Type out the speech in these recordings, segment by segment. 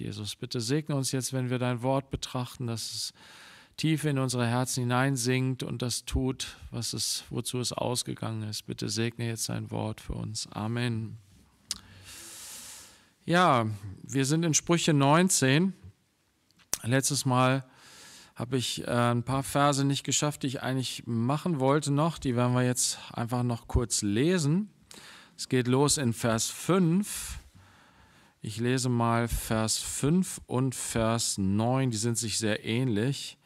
Jesus. Bitte segne uns jetzt, wenn wir dein Wort betrachten, dass es tief in unsere Herzen hineinsinkt und das tut, was es, wozu es ausgegangen ist. Bitte segne jetzt dein Wort für uns. Amen. Ja, wir sind in Sprüche 19. Letztes Mal habe ich äh, ein paar Verse nicht geschafft, die ich eigentlich machen wollte noch. Die werden wir jetzt einfach noch kurz lesen. Es geht los in Vers 5. Ich lese mal Vers 5 und Vers 9, die sind sich sehr ähnlich.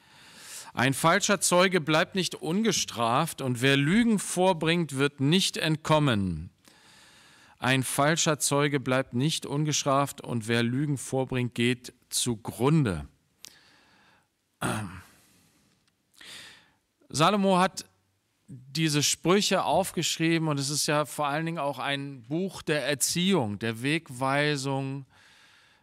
Ein falscher Zeuge bleibt nicht ungestraft und wer Lügen vorbringt, wird nicht entkommen. Ein falscher Zeuge bleibt nicht ungestraft und wer Lügen vorbringt, geht zugrunde. Salomo hat diese Sprüche aufgeschrieben und es ist ja vor allen Dingen auch ein Buch der Erziehung, der Wegweisung,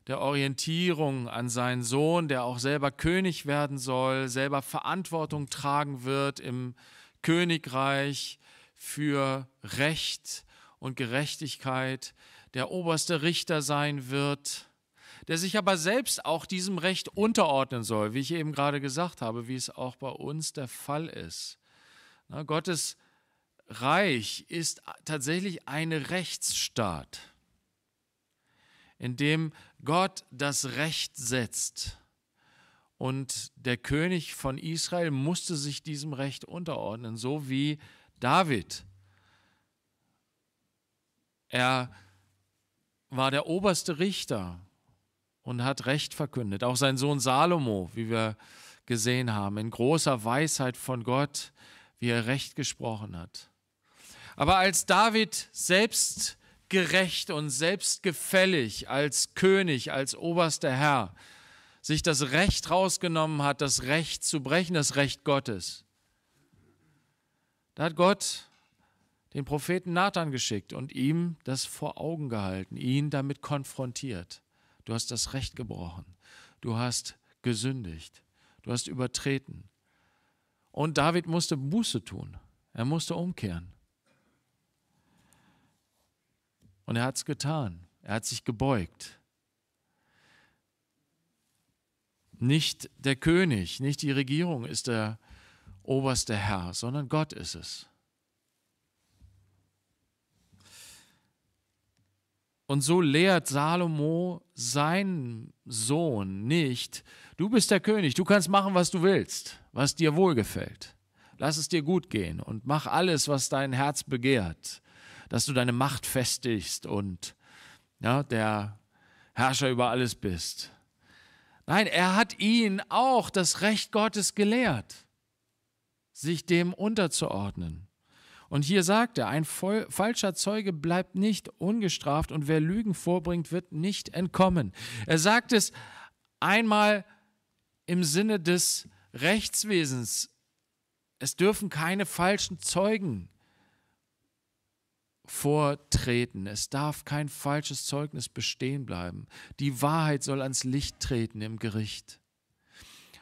der Orientierung an seinen Sohn, der auch selber König werden soll, selber Verantwortung tragen wird im Königreich für Recht und Gerechtigkeit, der oberste Richter sein wird, der sich aber selbst auch diesem Recht unterordnen soll, wie ich eben gerade gesagt habe, wie es auch bei uns der Fall ist. Na, Gottes Reich ist tatsächlich ein Rechtsstaat, in dem Gott das Recht setzt. Und der König von Israel musste sich diesem Recht unterordnen, so wie David. Er war der oberste Richter und hat Recht verkündet. Auch sein Sohn Salomo, wie wir gesehen haben, in großer Weisheit von Gott wie er recht gesprochen hat. Aber als David selbst gerecht und selbstgefällig als König, als oberster Herr, sich das Recht rausgenommen hat, das Recht zu brechen, das Recht Gottes. Da hat Gott den Propheten Nathan geschickt und ihm das vor Augen gehalten, ihn damit konfrontiert. Du hast das Recht gebrochen, du hast gesündigt, du hast übertreten. Und David musste Buße tun. Er musste umkehren. Und er hat es getan. Er hat sich gebeugt. Nicht der König, nicht die Regierung ist der oberste Herr, sondern Gott ist es. Und so lehrt Salomo seinen Sohn nicht, du bist der König, du kannst machen, was du willst was dir wohlgefällt. Lass es dir gut gehen und mach alles, was dein Herz begehrt, dass du deine Macht festigst und ja, der Herrscher über alles bist. Nein, er hat ihn auch das Recht Gottes gelehrt, sich dem unterzuordnen. Und hier sagt er, ein falscher Zeuge bleibt nicht ungestraft und wer Lügen vorbringt, wird nicht entkommen. Er sagt es einmal im Sinne des Rechtswesens. Es dürfen keine falschen Zeugen vortreten. Es darf kein falsches Zeugnis bestehen bleiben. Die Wahrheit soll ans Licht treten im Gericht.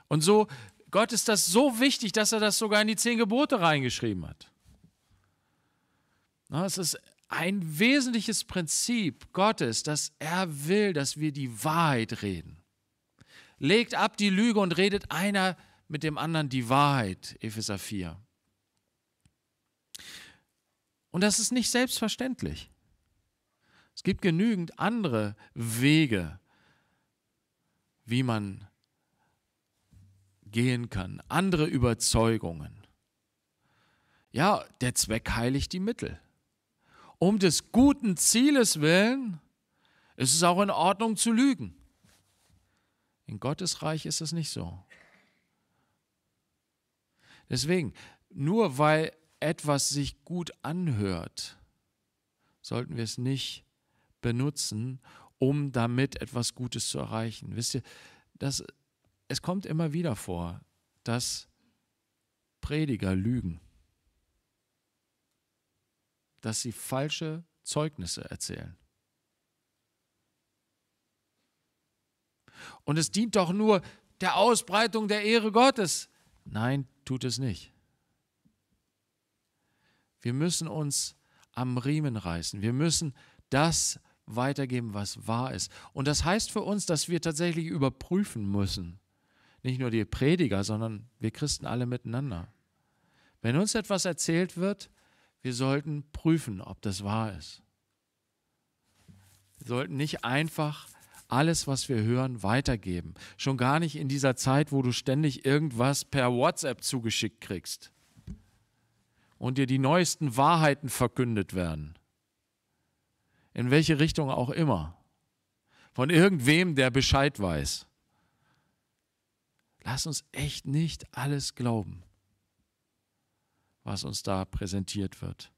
Und so, Gott ist das so wichtig, dass er das sogar in die zehn Gebote reingeschrieben hat. es ist ein wesentliches Prinzip Gottes, dass er will, dass wir die Wahrheit reden. Legt ab die Lüge und redet einer mit dem anderen die Wahrheit, Epheser 4. Und das ist nicht selbstverständlich. Es gibt genügend andere Wege, wie man gehen kann, andere Überzeugungen. Ja, der Zweck heiligt die Mittel. Um des guten Zieles willen ist es auch in Ordnung zu lügen. In Gottes Reich ist es nicht so. Deswegen, nur weil etwas sich gut anhört, sollten wir es nicht benutzen, um damit etwas Gutes zu erreichen. Wisst ihr, das, es kommt immer wieder vor, dass Prediger lügen, dass sie falsche Zeugnisse erzählen. Und es dient doch nur der Ausbreitung der Ehre Gottes. Nein, tut es nicht. Wir müssen uns am Riemen reißen. Wir müssen das weitergeben, was wahr ist. Und das heißt für uns, dass wir tatsächlich überprüfen müssen. Nicht nur die Prediger, sondern wir Christen alle miteinander. Wenn uns etwas erzählt wird, wir sollten prüfen, ob das wahr ist. Wir sollten nicht einfach alles, was wir hören, weitergeben. Schon gar nicht in dieser Zeit, wo du ständig irgendwas per WhatsApp zugeschickt kriegst und dir die neuesten Wahrheiten verkündet werden. In welche Richtung auch immer. Von irgendwem, der Bescheid weiß. Lass uns echt nicht alles glauben, was uns da präsentiert wird.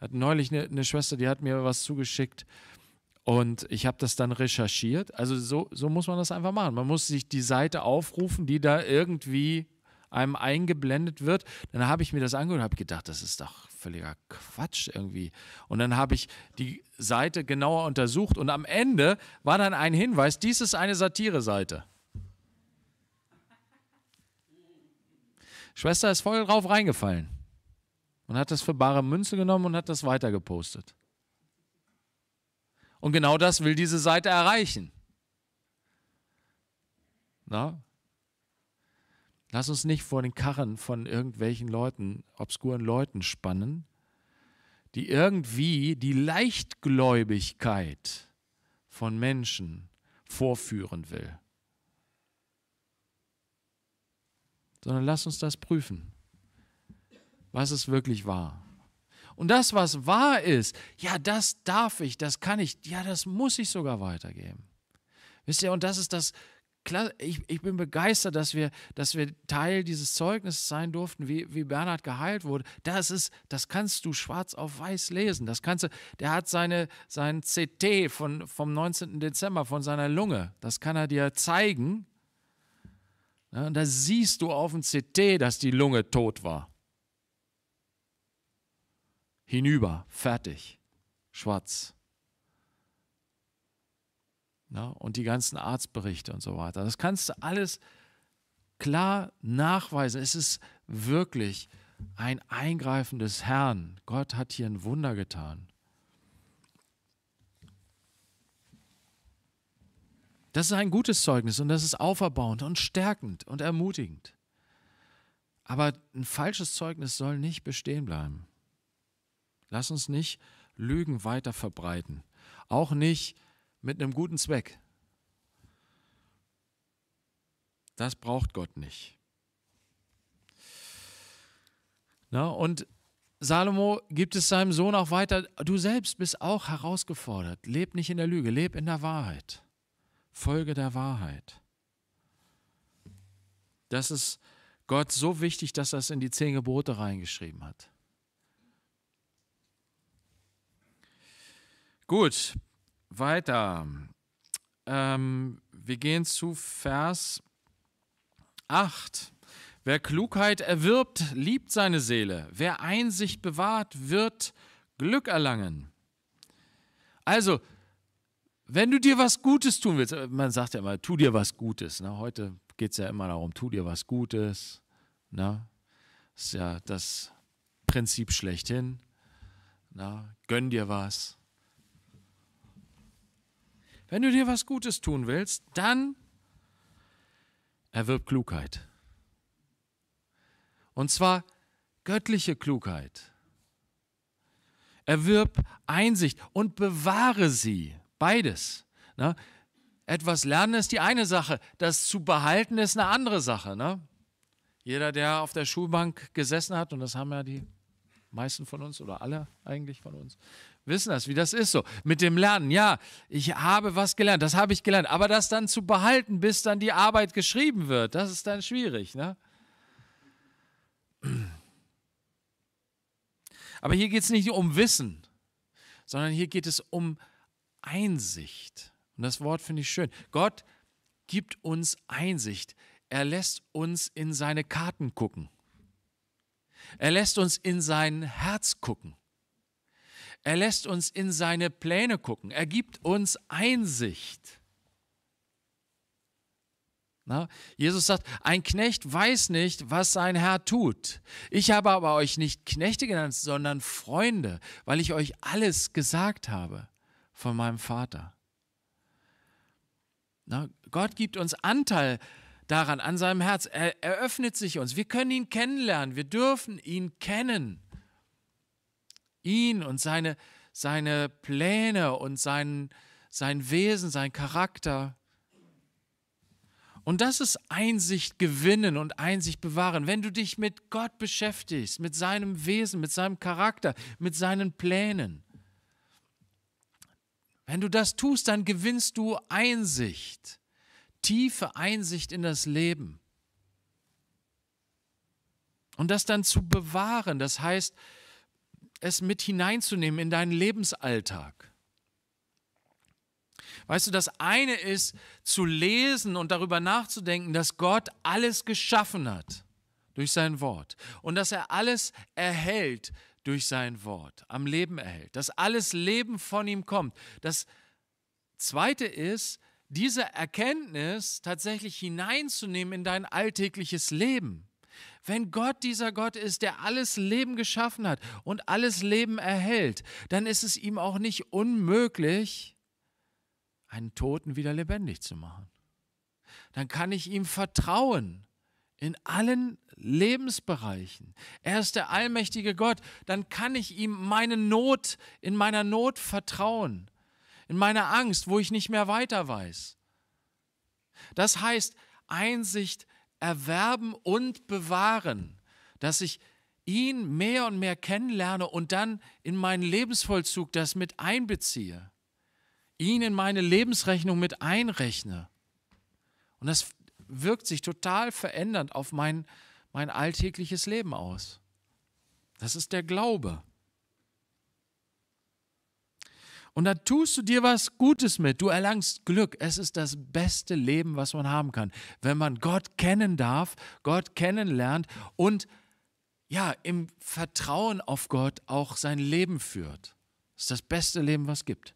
Hat neulich eine, eine Schwester, die hat mir was zugeschickt und ich habe das dann recherchiert. Also so, so muss man das einfach machen. Man muss sich die Seite aufrufen, die da irgendwie einem eingeblendet wird. Dann habe ich mir das angehört und habe gedacht, das ist doch völliger Quatsch irgendwie. Und dann habe ich die Seite genauer untersucht und am Ende war dann ein Hinweis, dies ist eine Satire-Seite. Schwester ist voll drauf reingefallen und hat das für bare Münze genommen und hat das weitergepostet. Und genau das will diese Seite erreichen. Na? Lass uns nicht vor den Karren von irgendwelchen Leuten, obskuren Leuten spannen, die irgendwie die Leichtgläubigkeit von Menschen vorführen will. Sondern lass uns das prüfen, was es wirklich war. Und das, was wahr ist, ja, das darf ich, das kann ich, ja, das muss ich sogar weitergeben. Wisst ihr, und das ist das, ich, ich bin begeistert, dass wir, dass wir Teil dieses Zeugnisses sein durften, wie, wie Bernhard geheilt wurde. Das ist, das kannst du schwarz auf weiß lesen. Das kannst du, der hat seine, sein CT von, vom 19. Dezember von seiner Lunge. Das kann er dir zeigen. Ja, und da siehst du auf dem CT, dass die Lunge tot war hinüber, fertig, schwarz. Na, und die ganzen Arztberichte und so weiter. Das kannst du alles klar nachweisen. Es ist wirklich ein Eingreifen des Herrn. Gott hat hier ein Wunder getan. Das ist ein gutes Zeugnis und das ist auferbauend und stärkend und ermutigend. Aber ein falsches Zeugnis soll nicht bestehen bleiben. Lass uns nicht Lügen weiter verbreiten. Auch nicht mit einem guten Zweck. Das braucht Gott nicht. Na, und Salomo gibt es seinem Sohn auch weiter, du selbst bist auch herausgefordert. Leb nicht in der Lüge, leb in der Wahrheit. Folge der Wahrheit. Das ist Gott so wichtig, dass er es in die zehn Gebote reingeschrieben hat. Gut, weiter. Ähm, wir gehen zu Vers 8. Wer Klugheit erwirbt, liebt seine Seele. Wer Einsicht bewahrt, wird Glück erlangen. Also, wenn du dir was Gutes tun willst, äh, man sagt ja immer, tu dir was Gutes. Ne? Heute geht es ja immer darum, tu dir was Gutes. Ne? Das ist ja das Prinzip schlechthin. Ne? Gönn dir was. Wenn du dir was Gutes tun willst, dann erwirb Klugheit. Und zwar göttliche Klugheit. Erwirb Einsicht und bewahre sie. Beides. Ne? Etwas lernen ist die eine Sache, das zu behalten ist eine andere Sache. Ne? Jeder, der auf der Schulbank gesessen hat, und das haben ja die meisten von uns oder alle eigentlich von uns, wissen das, wie das ist so. Mit dem Lernen, ja, ich habe was gelernt, das habe ich gelernt. Aber das dann zu behalten, bis dann die Arbeit geschrieben wird, das ist dann schwierig. Ne? Aber hier geht es nicht um Wissen, sondern hier geht es um Einsicht. Und das Wort finde ich schön. Gott gibt uns Einsicht. Er lässt uns in seine Karten gucken. Er lässt uns in sein Herz gucken. Er lässt uns in seine Pläne gucken. Er gibt uns Einsicht. Na, Jesus sagt, ein Knecht weiß nicht, was sein Herr tut. Ich habe aber euch nicht Knechte genannt, sondern Freunde, weil ich euch alles gesagt habe von meinem Vater. Na, Gott gibt uns Anteil daran, an seinem Herz. Er, er öffnet sich uns. Wir können ihn kennenlernen. Wir dürfen ihn kennen ihn und seine, seine Pläne und sein, sein Wesen, sein Charakter. Und das ist Einsicht gewinnen und Einsicht bewahren. Wenn du dich mit Gott beschäftigst, mit seinem Wesen, mit seinem Charakter, mit seinen Plänen. Wenn du das tust, dann gewinnst du Einsicht, tiefe Einsicht in das Leben. Und das dann zu bewahren, das heißt, es mit hineinzunehmen in deinen Lebensalltag. Weißt du, das eine ist zu lesen und darüber nachzudenken, dass Gott alles geschaffen hat durch sein Wort und dass er alles erhält durch sein Wort, am Leben erhält, dass alles Leben von ihm kommt. Das zweite ist, diese Erkenntnis tatsächlich hineinzunehmen in dein alltägliches Leben. Wenn Gott dieser Gott ist, der alles Leben geschaffen hat und alles Leben erhält, dann ist es ihm auch nicht unmöglich, einen Toten wieder lebendig zu machen. Dann kann ich ihm vertrauen in allen Lebensbereichen. Er ist der allmächtige Gott. Dann kann ich ihm meine Not, in meiner Not vertrauen, in meiner Angst, wo ich nicht mehr weiter weiß. Das heißt, Einsicht erwerben und bewahren, dass ich ihn mehr und mehr kennenlerne und dann in meinen Lebensvollzug das mit einbeziehe, ihn in meine Lebensrechnung mit einrechne. Und das wirkt sich total verändernd auf mein, mein alltägliches Leben aus. Das ist der Glaube. Und da tust du dir was Gutes mit. Du erlangst Glück. Es ist das beste Leben, was man haben kann, wenn man Gott kennen darf, Gott kennenlernt und ja, im Vertrauen auf Gott auch sein Leben führt. Das ist das beste Leben, was es gibt.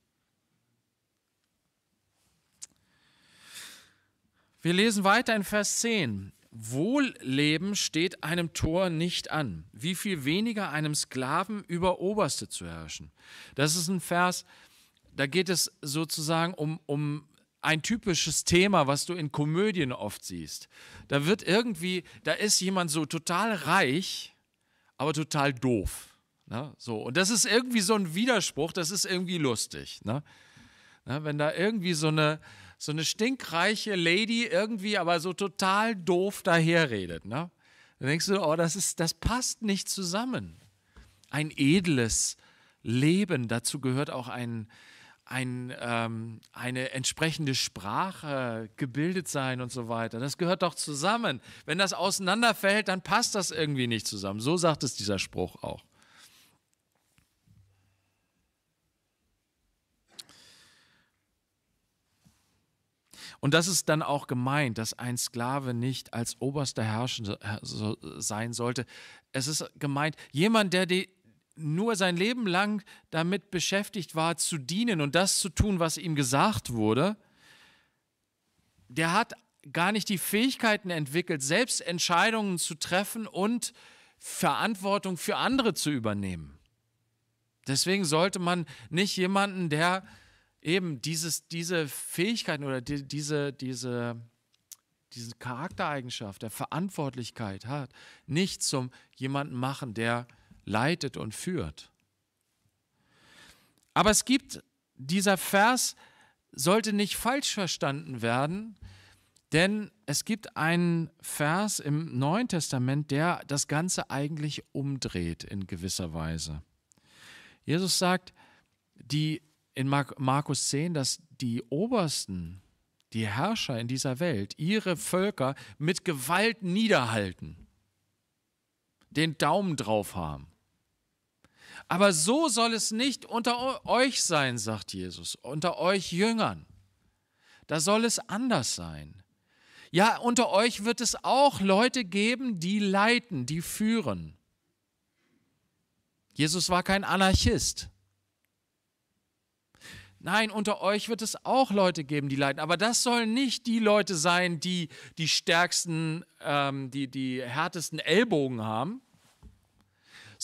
Wir lesen weiter in Vers 10. Wohlleben steht einem Tor nicht an, wie viel weniger einem Sklaven über Oberste zu herrschen. Das ist ein Vers, da geht es sozusagen um, um ein typisches Thema, was du in Komödien oft siehst. Da wird irgendwie, da ist jemand so total reich, aber total doof. Ne? So, und das ist irgendwie so ein Widerspruch, das ist irgendwie lustig. Ne? Ne? Wenn da irgendwie so eine, so eine stinkreiche Lady irgendwie aber so total doof daherredet, ne? dann denkst du, oh, das, ist, das passt nicht zusammen. Ein edles Leben, dazu gehört auch ein, ein, ähm, eine entsprechende Sprache, gebildet sein und so weiter. Das gehört doch zusammen. Wenn das auseinanderfällt, dann passt das irgendwie nicht zusammen. So sagt es dieser Spruch auch. Und das ist dann auch gemeint, dass ein Sklave nicht als oberster Herrscher sein sollte. Es ist gemeint, jemand, der die nur sein Leben lang damit beschäftigt war, zu dienen und das zu tun, was ihm gesagt wurde, der hat gar nicht die Fähigkeiten entwickelt, selbst Entscheidungen zu treffen und Verantwortung für andere zu übernehmen. Deswegen sollte man nicht jemanden, der eben dieses, diese Fähigkeiten oder die, diese, diese, diese Charaktereigenschaft der Verantwortlichkeit hat, nicht zum jemanden machen, der leitet und führt. Aber es gibt, dieser Vers sollte nicht falsch verstanden werden, denn es gibt einen Vers im Neuen Testament, der das Ganze eigentlich umdreht in gewisser Weise. Jesus sagt, die in Markus 10, dass die Obersten, die Herrscher in dieser Welt, ihre Völker mit Gewalt niederhalten, den Daumen drauf haben. Aber so soll es nicht unter euch sein, sagt Jesus, unter euch Jüngern. Da soll es anders sein. Ja, unter euch wird es auch Leute geben, die leiten, die führen. Jesus war kein Anarchist. Nein, unter euch wird es auch Leute geben, die leiden. Aber das sollen nicht die Leute sein, die die stärksten, ähm, die die härtesten Ellbogen haben,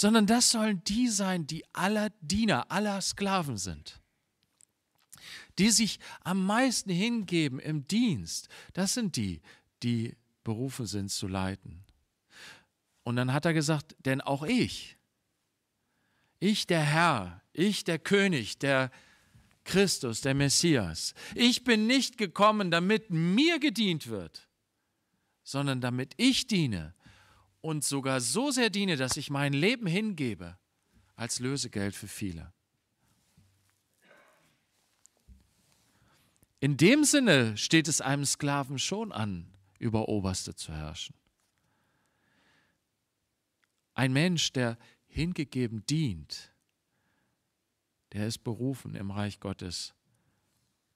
sondern das sollen die sein, die aller Diener, aller Sklaven sind. Die sich am meisten hingeben im Dienst, das sind die, die berufen sind zu leiten. Und dann hat er gesagt, denn auch ich, ich der Herr, ich der König, der Christus, der Messias, ich bin nicht gekommen, damit mir gedient wird, sondern damit ich diene und sogar so sehr diene, dass ich mein Leben hingebe als Lösegeld für viele. In dem Sinne steht es einem Sklaven schon an, über Oberste zu herrschen. Ein Mensch, der hingegeben dient, der ist berufen, im Reich Gottes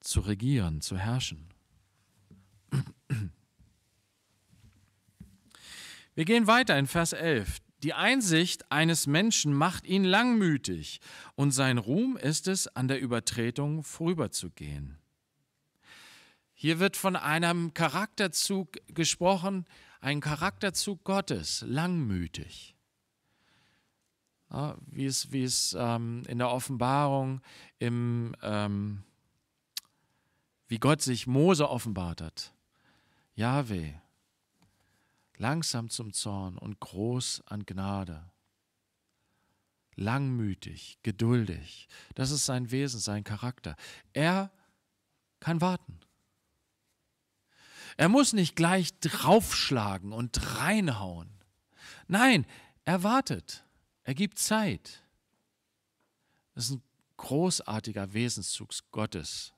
zu regieren, zu herrschen. Wir gehen weiter in Vers 11. Die Einsicht eines Menschen macht ihn langmütig und sein Ruhm ist es, an der Übertretung vorüberzugehen. Hier wird von einem Charakterzug gesprochen, ein Charakterzug Gottes, langmütig. Ja, wie es, wie es ähm, in der Offenbarung, im, ähm, wie Gott sich Mose offenbart hat. Jahwe, langsam zum Zorn und groß an Gnade. Langmütig, geduldig, das ist sein Wesen, sein Charakter. Er kann warten. Er muss nicht gleich draufschlagen und reinhauen. Nein, er wartet. Er gibt Zeit. Das ist ein großartiger Wesenszug Gottes,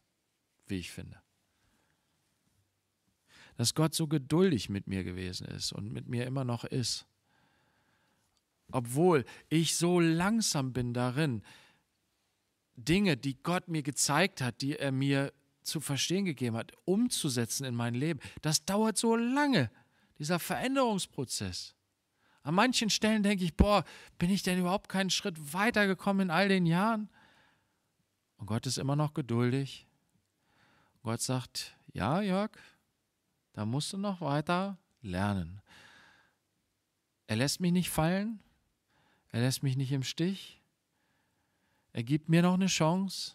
wie ich finde dass Gott so geduldig mit mir gewesen ist und mit mir immer noch ist. Obwohl ich so langsam bin darin, Dinge, die Gott mir gezeigt hat, die er mir zu verstehen gegeben hat, umzusetzen in mein Leben. Das dauert so lange, dieser Veränderungsprozess. An manchen Stellen denke ich, boah, bin ich denn überhaupt keinen Schritt weitergekommen in all den Jahren? Und Gott ist immer noch geduldig. Gott sagt, ja, Jörg, da musst du noch weiter lernen. Er lässt mich nicht fallen. Er lässt mich nicht im Stich. Er gibt mir noch eine Chance.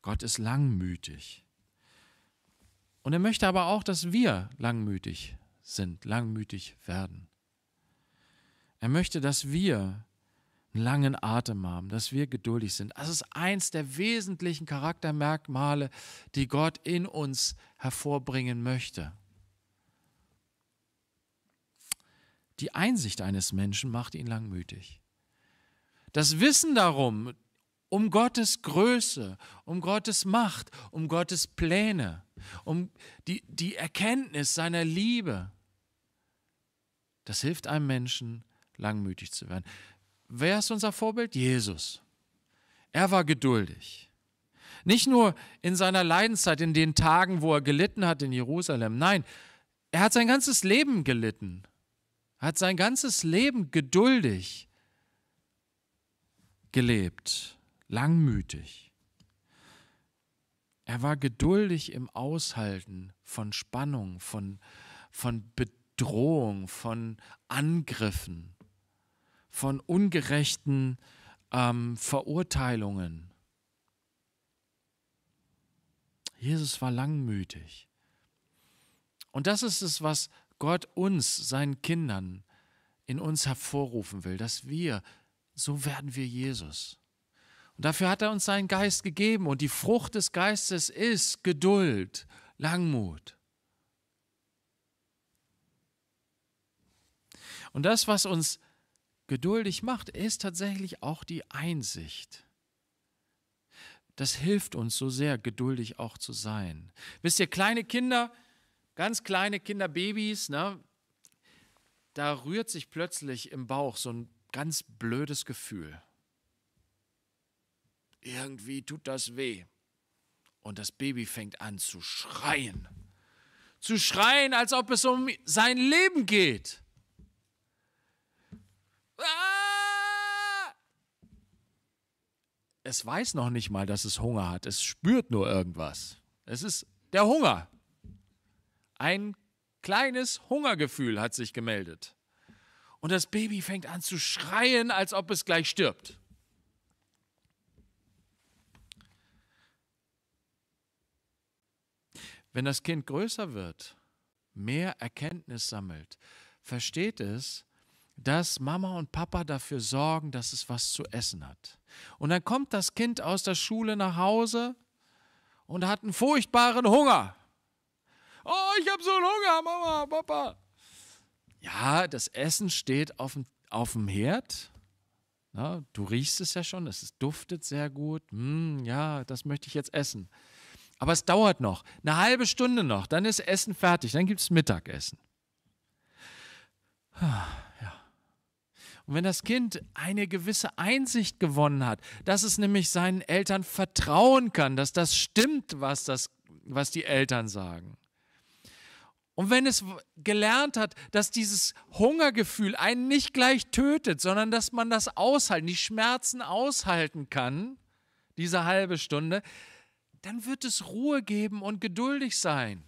Gott ist langmütig. Und er möchte aber auch, dass wir langmütig sind, langmütig werden. Er möchte, dass wir einen langen Atem haben, dass wir geduldig sind. Das ist eins der wesentlichen Charaktermerkmale, die Gott in uns hervorbringen möchte. Die Einsicht eines Menschen macht ihn langmütig. Das Wissen darum, um Gottes Größe, um Gottes Macht, um Gottes Pläne, um die, die Erkenntnis seiner Liebe, das hilft einem Menschen, langmütig zu werden. Wer ist unser Vorbild? Jesus. Er war geduldig. Nicht nur in seiner Leidenszeit, in den Tagen, wo er gelitten hat in Jerusalem. Nein, er hat sein ganzes Leben gelitten. Er hat sein ganzes Leben geduldig gelebt, langmütig. Er war geduldig im Aushalten von Spannung, von, von Bedrohung, von Angriffen von ungerechten ähm, Verurteilungen. Jesus war langmütig. Und das ist es, was Gott uns, seinen Kindern, in uns hervorrufen will, dass wir, so werden wir Jesus. Und dafür hat er uns seinen Geist gegeben. Und die Frucht des Geistes ist Geduld, Langmut. Und das, was uns geduldig macht, ist tatsächlich auch die Einsicht. Das hilft uns so sehr, geduldig auch zu sein. Wisst ihr, kleine Kinder, ganz kleine Kinder, Babys, ne, da rührt sich plötzlich im Bauch so ein ganz blödes Gefühl. Irgendwie tut das weh. Und das Baby fängt an zu schreien. Zu schreien, als ob es um sein Leben geht. Ah! Es weiß noch nicht mal, dass es Hunger hat. Es spürt nur irgendwas. Es ist der Hunger. Ein kleines Hungergefühl hat sich gemeldet. Und das Baby fängt an zu schreien, als ob es gleich stirbt. Wenn das Kind größer wird, mehr Erkenntnis sammelt, versteht es, dass Mama und Papa dafür sorgen, dass es was zu essen hat. Und dann kommt das Kind aus der Schule nach Hause und hat einen furchtbaren Hunger. Oh, ich habe so einen Hunger, Mama, Papa. Ja, das Essen steht auf dem, auf dem Herd. Na, du riechst es ja schon, es duftet sehr gut. Mm, ja, das möchte ich jetzt essen. Aber es dauert noch, eine halbe Stunde noch, dann ist Essen fertig, dann gibt es Mittagessen. Und wenn das Kind eine gewisse Einsicht gewonnen hat, dass es nämlich seinen Eltern vertrauen kann, dass das stimmt, was, das, was die Eltern sagen. Und wenn es gelernt hat, dass dieses Hungergefühl einen nicht gleich tötet, sondern dass man das aushalten, die Schmerzen aushalten kann, diese halbe Stunde, dann wird es Ruhe geben und geduldig sein.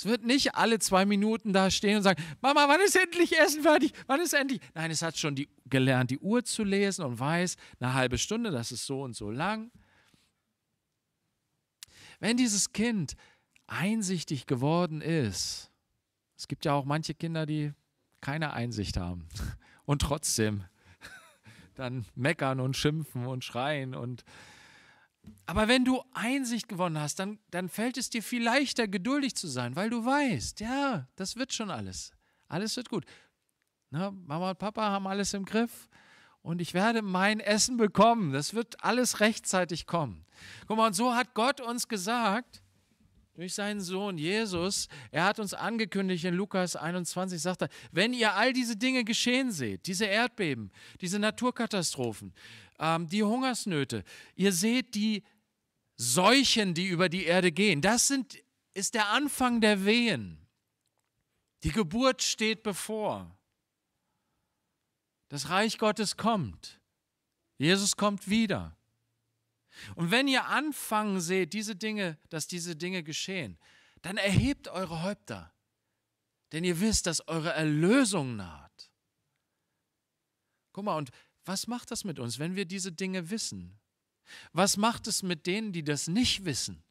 Es wird nicht alle zwei Minuten da stehen und sagen, Mama, wann ist endlich Essen fertig? Wann ist endlich? Nein, es hat schon die, gelernt, die Uhr zu lesen und weiß, eine halbe Stunde, das ist so und so lang. Wenn dieses Kind einsichtig geworden ist, es gibt ja auch manche Kinder, die keine Einsicht haben und trotzdem dann meckern und schimpfen und schreien und aber wenn du Einsicht gewonnen hast, dann, dann fällt es dir viel leichter, geduldig zu sein, weil du weißt, ja, das wird schon alles. Alles wird gut. Na, ne, Mama und Papa haben alles im Griff und ich werde mein Essen bekommen. Das wird alles rechtzeitig kommen. Guck mal, und so hat Gott uns gesagt, durch seinen Sohn Jesus. Er hat uns angekündigt in Lukas 21, sagt er, wenn ihr all diese Dinge geschehen seht, diese Erdbeben, diese Naturkatastrophen, ähm, die Hungersnöte, ihr seht die Seuchen, die über die Erde gehen. Das sind, ist der Anfang der Wehen. Die Geburt steht bevor. Das Reich Gottes kommt. Jesus kommt wieder. Und wenn ihr anfangen seht, diese Dinge, dass diese Dinge geschehen, dann erhebt eure Häupter, denn ihr wisst, dass eure Erlösung naht. Guck mal, und was macht das mit uns, wenn wir diese Dinge wissen? Was macht es mit denen, die das nicht wissen?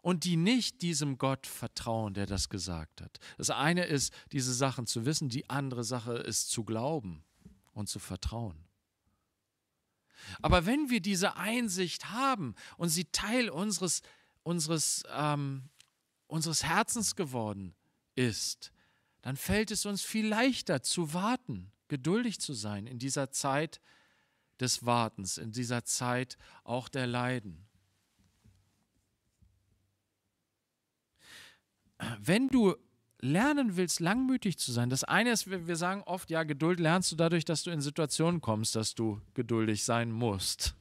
Und die nicht diesem Gott vertrauen, der das gesagt hat. Das eine ist, diese Sachen zu wissen, die andere Sache ist zu glauben und zu vertrauen. Aber wenn wir diese Einsicht haben und sie Teil unseres, unseres, ähm, unseres Herzens geworden ist, dann fällt es uns viel leichter zu warten, geduldig zu sein in dieser Zeit des Wartens, in dieser Zeit auch der Leiden. Wenn du lernen willst, langmütig zu sein. Das eine ist, wir, sagen oft, ja, Geduld lernst du dadurch, dass du in Situationen kommst, dass du geduldig sein musst.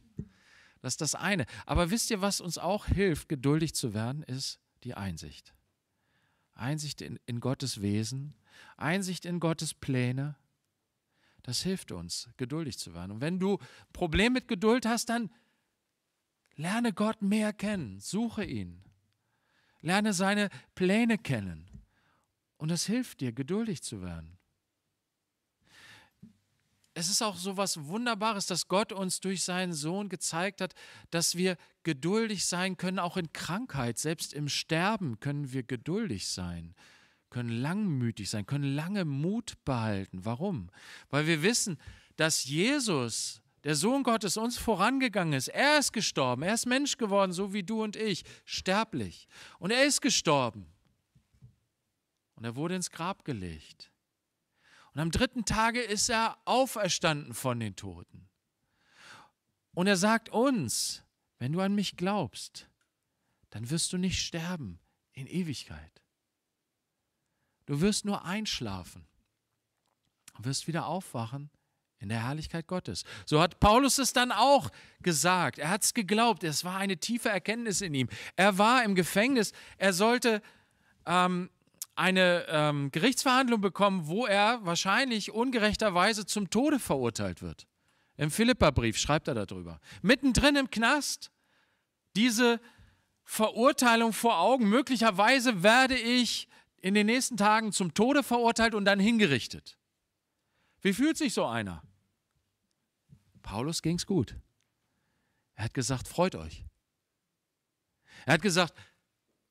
Das ist das eine. Aber wisst ihr, was uns auch hilft, geduldig zu werden, ist die Einsicht. Einsicht in, in Gottes Wesen, Einsicht in Gottes Pläne. Das hilft uns, geduldig zu werden. Und wenn du ein Problem mit Geduld hast, dann lerne Gott mehr kennen, suche ihn, lerne seine Pläne kennen. Und das hilft dir, geduldig zu werden. Es ist auch so was Wunderbares, dass Gott uns durch seinen Sohn gezeigt hat, dass wir geduldig sein können, auch in Krankheit, selbst im Sterben können wir geduldig sein können langmütig sein, können lange Mut behalten. Warum? Weil wir wissen, dass Jesus, der Sohn Gottes, uns vorangegangen ist. Er ist gestorben, er ist Mensch geworden, so wie du und ich, sterblich. Und er ist gestorben. Und er wurde ins Grab gelegt. Und am dritten Tage ist er auferstanden von den Toten. Und er sagt uns, wenn du an mich glaubst, dann wirst du nicht sterben in Ewigkeit. Du wirst nur einschlafen und wirst wieder aufwachen in der Herrlichkeit Gottes. So hat Paulus es dann auch gesagt. Er hat es geglaubt. Es war eine tiefe Erkenntnis in ihm. Er war im Gefängnis. Er sollte ähm, eine ähm, Gerichtsverhandlung bekommen, wo er wahrscheinlich ungerechterweise zum Tode verurteilt wird. Im Philippa-Brief schreibt er darüber. Mittendrin im Knast diese Verurteilung vor Augen. Möglicherweise werde ich in den nächsten Tagen zum Tode verurteilt und dann hingerichtet. Wie fühlt sich so einer? Paulus ging es gut. Er hat gesagt, freut euch. Er hat gesagt,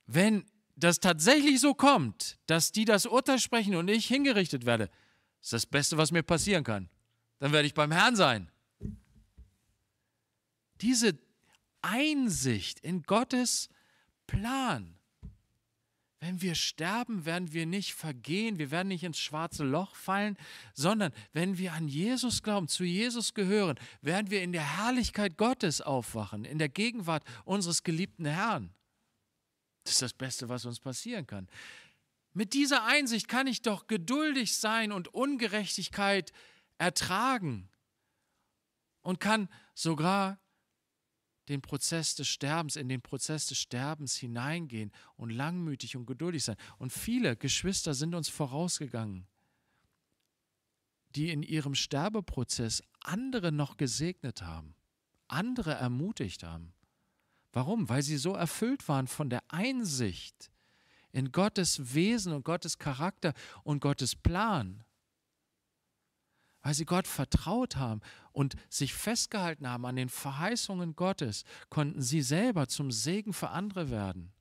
wenn das tatsächlich so kommt, dass die das Urteil sprechen und ich hingerichtet werde, ist das Beste, was mir passieren kann. Dann werde ich beim Herrn sein. Diese Einsicht in Gottes Plan. Wenn wir sterben, werden wir nicht vergehen, wir werden nicht ins schwarze Loch fallen, sondern wenn wir an Jesus glauben, zu Jesus gehören, werden wir in der Herrlichkeit Gottes aufwachen, in der Gegenwart unseres geliebten Herrn. Das ist das Beste, was uns passieren kann. Mit dieser Einsicht kann ich doch geduldig sein und Ungerechtigkeit ertragen und kann sogar den Prozess des Sterbens, in den Prozess des Sterbens hineingehen und langmütig und geduldig sein. Und viele Geschwister sind uns vorausgegangen, die in ihrem Sterbeprozess andere noch gesegnet haben, andere ermutigt haben. Warum? Weil sie so erfüllt waren von der Einsicht in Gottes Wesen und Gottes Charakter und Gottes Plan. Weil sie Gott vertraut haben und sich festgehalten haben an den Verheißungen Gottes, konnten sie selber zum Segen für andere werden.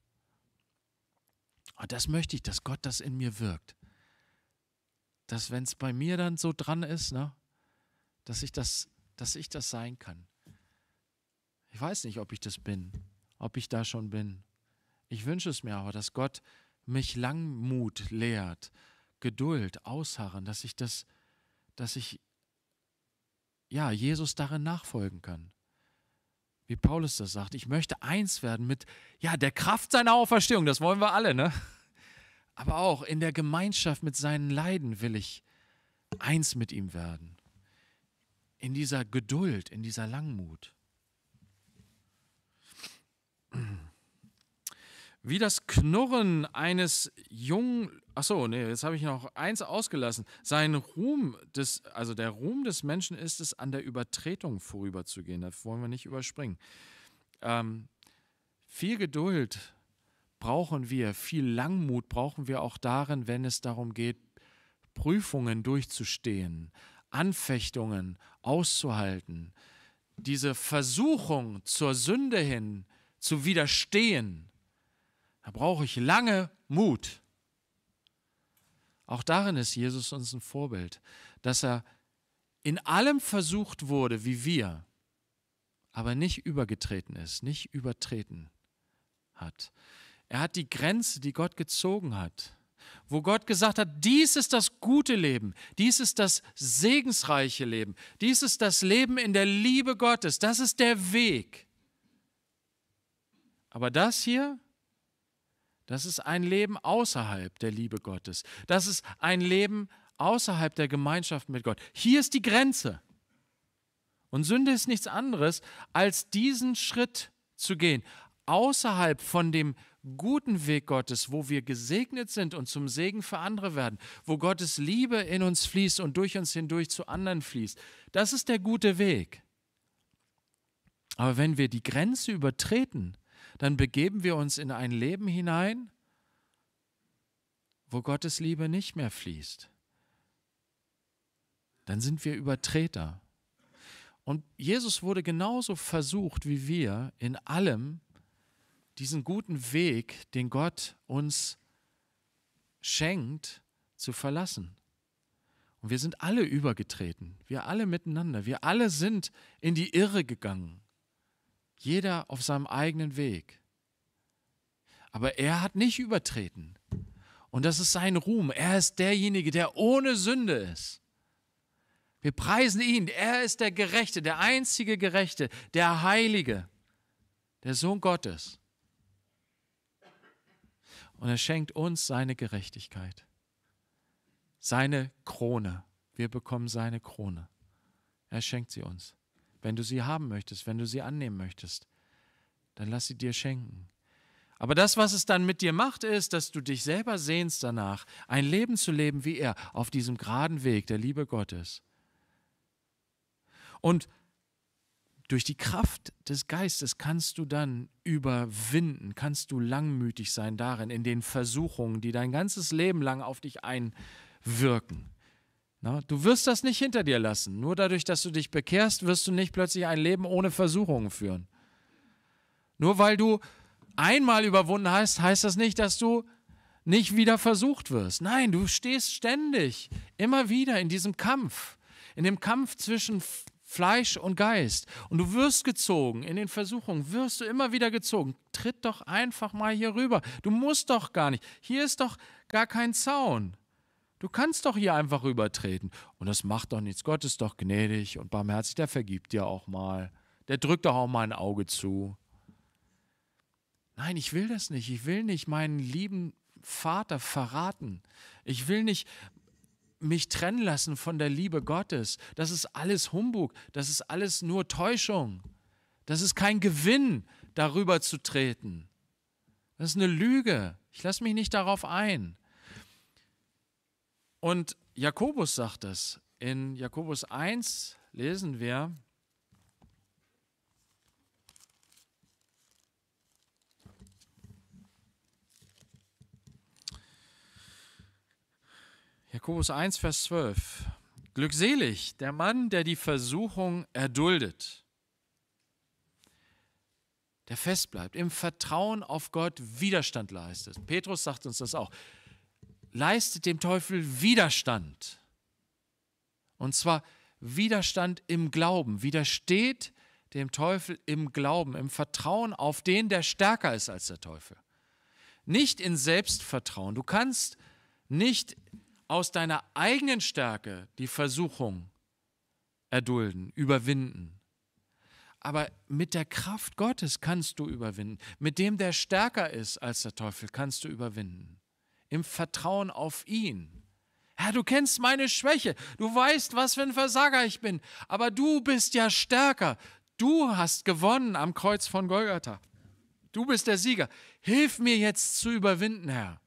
Und das möchte ich, dass Gott das in mir wirkt. Dass wenn es bei mir dann so dran ist, ne, dass ich das, dass ich das sein kann. Ich weiß nicht, ob ich das bin, ob ich da schon bin. Ich wünsche es mir aber, dass Gott mich Langmut lehrt, Geduld, Ausharren, dass ich das, dass ich, ja, Jesus darin nachfolgen kann. Wie Paulus das sagt, ich möchte eins werden mit, ja, der Kraft seiner Auferstehung, das wollen wir alle, ne? Aber auch in der Gemeinschaft mit seinen Leiden will ich eins mit ihm werden. In dieser Geduld, in dieser Langmut. wie das Knurren eines jungen. Achso, nee, jetzt habe ich noch eins ausgelassen. Sein Ruhm, des, also der Ruhm des Menschen ist es, an der Übertretung vorüberzugehen. Das wollen wir nicht überspringen. Ähm, viel Geduld brauchen wir, viel Langmut brauchen wir auch darin, wenn es darum geht, Prüfungen durchzustehen, Anfechtungen auszuhalten, diese Versuchung zur Sünde hin zu widerstehen da brauche ich lange Mut. Auch darin ist Jesus uns ein Vorbild, dass er in allem versucht wurde wie wir, aber nicht übergetreten ist, nicht übertreten hat. Er hat die Grenze, die Gott gezogen hat, wo Gott gesagt hat, dies ist das gute Leben, dies ist das segensreiche Leben, dies ist das Leben in der Liebe Gottes, das ist der Weg. Aber das hier, das ist ein Leben außerhalb der Liebe Gottes. Das ist ein Leben außerhalb der Gemeinschaft mit Gott. Hier ist die Grenze. Und Sünde ist nichts anderes, als diesen Schritt zu gehen, außerhalb von dem guten Weg Gottes, wo wir gesegnet sind und zum Segen für andere werden, wo Gottes Liebe in uns fließt und durch uns hindurch zu anderen fließt. Das ist der gute Weg. Aber wenn wir die Grenze übertreten, dann begeben wir uns in ein Leben hinein, wo Gottes Liebe nicht mehr fließt. Dann sind wir Übertreter. Und Jesus wurde genauso versucht wie wir in allem, diesen guten Weg, den Gott uns schenkt, zu verlassen. Und wir sind alle übergetreten, wir alle miteinander, wir alle sind in die Irre gegangen. Jeder auf seinem eigenen Weg. Aber er hat nicht übertreten. Und das ist sein Ruhm. Er ist derjenige, der ohne Sünde ist. Wir preisen ihn. Er ist der Gerechte, der einzige Gerechte, der Heilige, der Sohn Gottes. Und er schenkt uns seine Gerechtigkeit, seine Krone. Wir bekommen seine Krone. Er schenkt sie uns. Wenn du sie haben möchtest, wenn du sie annehmen möchtest, dann lass sie dir schenken. Aber das, was es dann mit dir macht, ist, dass du dich selber sehnst danach, ein Leben zu leben wie er, auf diesem geraden Weg der Liebe Gottes. Und durch die Kraft des Geistes kannst du dann überwinden, kannst du langmütig sein darin, in den Versuchungen, die dein ganzes Leben lang auf dich einwirken du wirst das nicht hinter dir lassen. Nur dadurch, dass du dich bekehrst, wirst du nicht plötzlich ein Leben ohne Versuchungen führen. Nur weil du einmal überwunden hast, heißt das nicht, dass du nicht wieder versucht wirst. Nein, du stehst ständig, immer wieder in diesem Kampf, in dem Kampf zwischen Fleisch und Geist. Und du wirst gezogen, in den Versuchungen wirst du immer wieder gezogen. Tritt doch einfach mal hier rüber. Du musst doch gar nicht. Hier ist doch gar kein Zaun. Du kannst doch hier einfach rübertreten. Und das macht doch nichts. Gott ist doch gnädig und barmherzig. Der vergibt dir auch mal. Der drückt doch auch mal ein Auge zu. Nein, ich will das nicht. Ich will nicht meinen lieben Vater verraten. Ich will nicht mich trennen lassen von der Liebe Gottes. Das ist alles Humbug. Das ist alles nur Täuschung. Das ist kein Gewinn, darüber zu treten. Das ist eine Lüge. Ich lasse mich nicht darauf ein. Und Jakobus sagt das. In Jakobus 1 lesen wir, Jakobus 1, Vers 12. Glückselig der Mann, der die Versuchung erduldet, der fest bleibt, im Vertrauen auf Gott Widerstand leistet. Petrus sagt uns das auch leistet dem Teufel Widerstand. Und zwar Widerstand im Glauben. Widersteht dem Teufel im Glauben, im Vertrauen auf den, der stärker ist als der Teufel. Nicht in Selbstvertrauen. Du kannst nicht aus deiner eigenen Stärke die Versuchung erdulden, überwinden. Aber mit der Kraft Gottes kannst du überwinden. Mit dem, der stärker ist als der Teufel, kannst du überwinden im Vertrauen auf ihn. Herr, du kennst meine Schwäche, du weißt, was für ein Versager ich bin, aber du bist ja stärker. Du hast gewonnen am Kreuz von Golgatha. Du bist der Sieger. Hilf mir jetzt zu überwinden, Herr.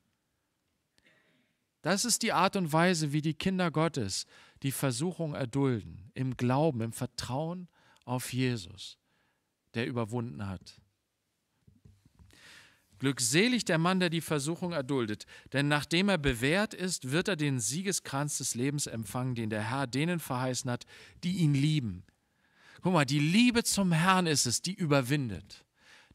Das ist die Art und Weise, wie die Kinder Gottes die Versuchung erdulden, im Glauben, im Vertrauen auf Jesus, der überwunden hat. Glückselig der Mann, der die Versuchung erduldet, denn nachdem er bewährt ist, wird er den Siegeskranz des Lebens empfangen, den der Herr denen verheißen hat, die ihn lieben. Guck mal, die Liebe zum Herrn ist es, die überwindet.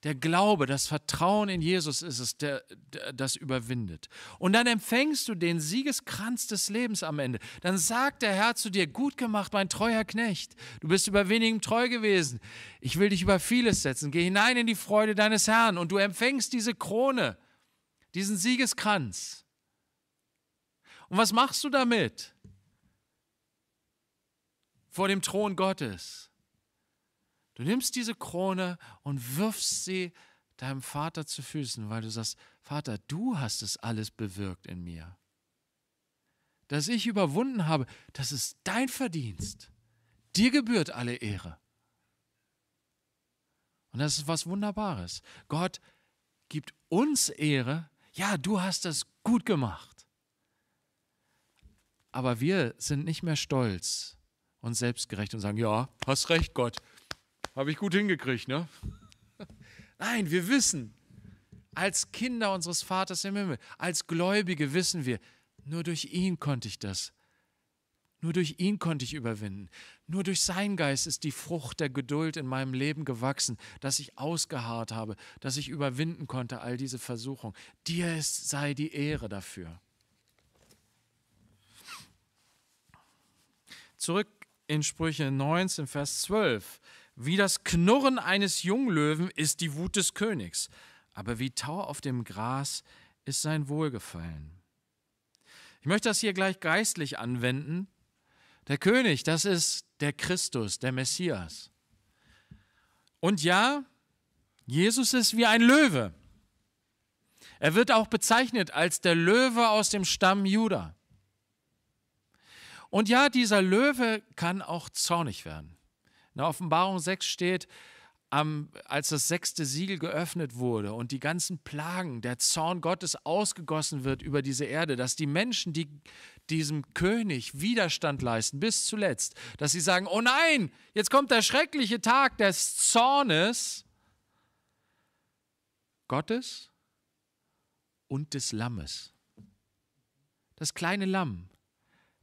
Der Glaube, das Vertrauen in Jesus ist es, der, der, das überwindet. Und dann empfängst du den Siegeskranz des Lebens am Ende. Dann sagt der Herr zu dir, gut gemacht, mein treuer Knecht. Du bist über wenigem treu gewesen. Ich will dich über vieles setzen. Geh hinein in die Freude deines Herrn. Und du empfängst diese Krone, diesen Siegeskranz. Und was machst du damit? Vor dem Thron Gottes. Du nimmst diese Krone und wirfst sie deinem Vater zu Füßen, weil du sagst, Vater, du hast es alles bewirkt in mir. Dass ich überwunden habe, das ist dein Verdienst. Dir gebührt alle Ehre. Und das ist was Wunderbares. Gott gibt uns Ehre. Ja, du hast das gut gemacht. Aber wir sind nicht mehr stolz und selbstgerecht und sagen, ja, hast recht, Gott, habe ich gut hingekriegt, ne? Nein, wir wissen, als Kinder unseres Vaters im Himmel, als Gläubige wissen wir, nur durch ihn konnte ich das. Nur durch ihn konnte ich überwinden. Nur durch seinen Geist ist die Frucht der Geduld in meinem Leben gewachsen, dass ich ausgeharrt habe, dass ich überwinden konnte all diese Versuchung. Dir sei die Ehre dafür. Zurück in Sprüche 19, Vers 12. Wie das Knurren eines Junglöwen ist die Wut des Königs, aber wie Tau auf dem Gras ist sein Wohlgefallen. Ich möchte das hier gleich geistlich anwenden. Der König, das ist der Christus, der Messias. Und ja, Jesus ist wie ein Löwe. Er wird auch bezeichnet als der Löwe aus dem Stamm Juda. Und ja, dieser Löwe kann auch zornig werden. In der Offenbarung 6 steht, am, als das sechste Siegel geöffnet wurde und die ganzen Plagen, der Zorn Gottes ausgegossen wird über diese Erde, dass die Menschen, die diesem König Widerstand leisten, bis zuletzt, dass sie sagen, oh nein, jetzt kommt der schreckliche Tag des Zornes Gottes und des Lammes. Das kleine Lamm,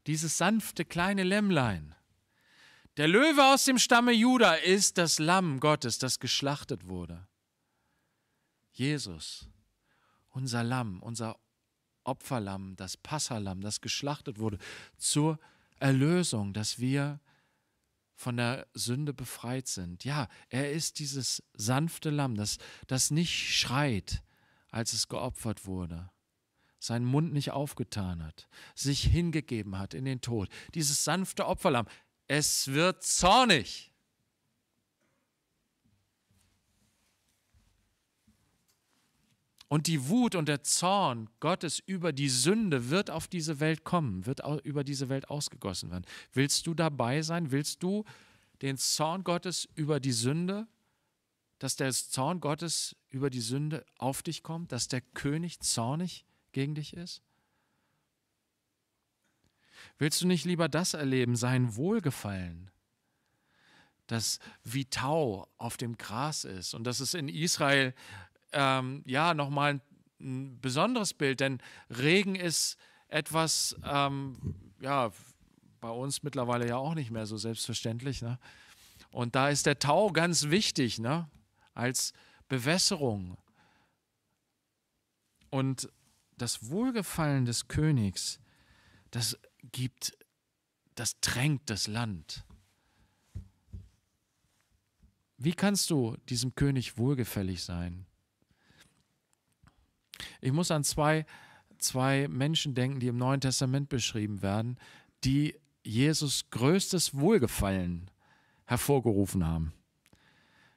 dieses sanfte kleine Lämmlein, der Löwe aus dem Stamme Juda ist das Lamm Gottes, das geschlachtet wurde. Jesus, unser Lamm, unser Opferlamm, das Passalamm, das geschlachtet wurde, zur Erlösung, dass wir von der Sünde befreit sind. Ja, er ist dieses sanfte Lamm, das, das nicht schreit, als es geopfert wurde, seinen Mund nicht aufgetan hat, sich hingegeben hat in den Tod. Dieses sanfte Opferlamm, es wird zornig. Und die Wut und der Zorn Gottes über die Sünde wird auf diese Welt kommen, wird über diese Welt ausgegossen werden. Willst du dabei sein? Willst du den Zorn Gottes über die Sünde, dass der Zorn Gottes über die Sünde auf dich kommt, dass der König zornig gegen dich ist? Willst du nicht lieber das erleben, sein Wohlgefallen? Das wie Tau auf dem Gras ist. Und das ist in Israel ähm, ja nochmal ein, ein besonderes Bild, denn Regen ist etwas, ähm, ja, bei uns mittlerweile ja auch nicht mehr so selbstverständlich. Ne? Und da ist der Tau ganz wichtig, ne? als Bewässerung. Und das Wohlgefallen des Königs, das gibt, das tränkt das Land. Wie kannst du diesem König wohlgefällig sein? Ich muss an zwei, zwei Menschen denken, die im Neuen Testament beschrieben werden, die Jesus größtes Wohlgefallen hervorgerufen haben.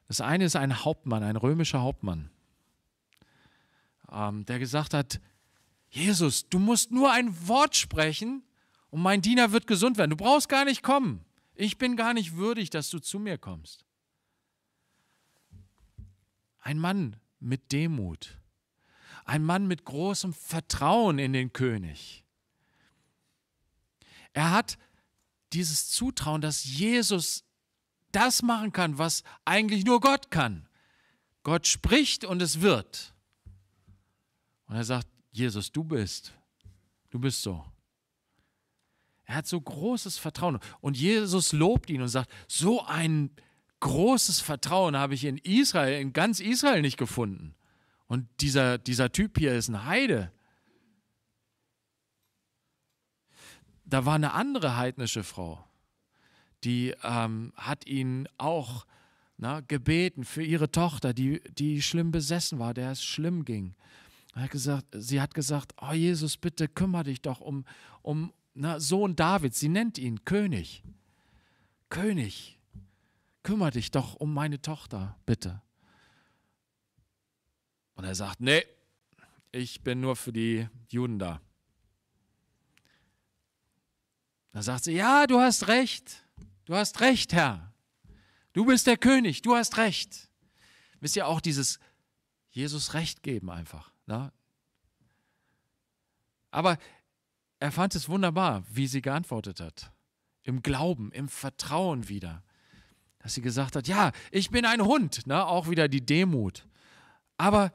Das eine ist ein Hauptmann, ein römischer Hauptmann, ähm, der gesagt hat, Jesus, du musst nur ein Wort sprechen und mein Diener wird gesund werden. Du brauchst gar nicht kommen. Ich bin gar nicht würdig, dass du zu mir kommst. Ein Mann mit Demut. Ein Mann mit großem Vertrauen in den König. Er hat dieses Zutrauen, dass Jesus das machen kann, was eigentlich nur Gott kann. Gott spricht und es wird. Und er sagt, Jesus, du bist. Du bist so. Er hat so großes Vertrauen. Und Jesus lobt ihn und sagt, so ein großes Vertrauen habe ich in Israel, in ganz Israel nicht gefunden. Und dieser, dieser Typ hier ist ein Heide. Da war eine andere heidnische Frau, die ähm, hat ihn auch na, gebeten für ihre Tochter, die, die schlimm besessen war, der es schlimm ging. Hat gesagt, sie hat gesagt, oh Jesus, bitte kümmere dich doch um, um, na, Sohn Davids, sie nennt ihn König. König, kümmere dich doch um meine Tochter, bitte. Und er sagt, nee, ich bin nur für die Juden da. Dann sagt sie, ja, du hast recht, du hast recht, Herr. Du bist der König, du hast recht. Wisst ihr auch dieses Jesus Recht geben einfach. Ne? Aber er fand es wunderbar, wie sie geantwortet hat. Im Glauben, im Vertrauen wieder. Dass sie gesagt hat, ja, ich bin ein Hund. Na, ne? auch wieder die Demut. Aber